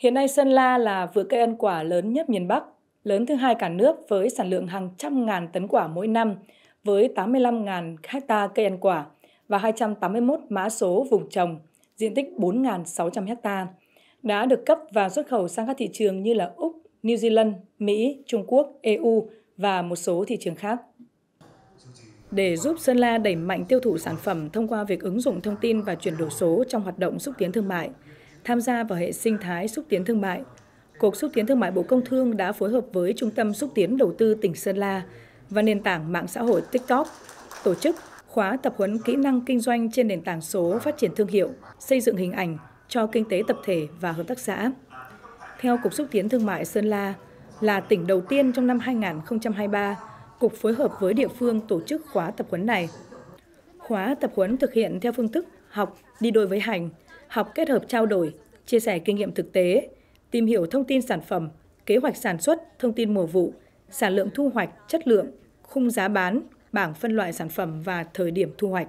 Hiện nay Sơn La là vựa cây ăn quả lớn nhất miền Bắc, lớn thứ hai cả nước với sản lượng hàng trăm ngàn tấn quả mỗi năm, với 85.000 hecta cây ăn quả và 281 mã số vùng trồng, diện tích 4.600 hecta, đã được cấp và xuất khẩu sang các thị trường như là Úc, New Zealand, Mỹ, Trung Quốc, EU và một số thị trường khác. Để giúp Sơn La đẩy mạnh tiêu thụ sản phẩm thông qua việc ứng dụng thông tin và chuyển đổi số trong hoạt động xúc tiến thương mại, tham gia vào hệ sinh thái xúc tiến thương mại. Cục xúc tiến thương mại Bộ Công Thương đã phối hợp với Trung tâm xúc tiến đầu tư tỉnh Sơn La và nền tảng mạng xã hội TikTok tổ chức khóa tập huấn kỹ năng kinh doanh trên nền tảng số phát triển thương hiệu, xây dựng hình ảnh cho kinh tế tập thể và hợp tác xã. Theo Cục xúc tiến thương mại Sơn La, là tỉnh đầu tiên trong năm 2023, Cục phối hợp với địa phương tổ chức khóa tập huấn này. Khóa tập huấn thực hiện theo phương thức học đi đôi với hành – học kết hợp trao đổi, chia sẻ kinh nghiệm thực tế, tìm hiểu thông tin sản phẩm, kế hoạch sản xuất, thông tin mùa vụ, sản lượng thu hoạch, chất lượng, khung giá bán, bảng phân loại sản phẩm và thời điểm thu hoạch.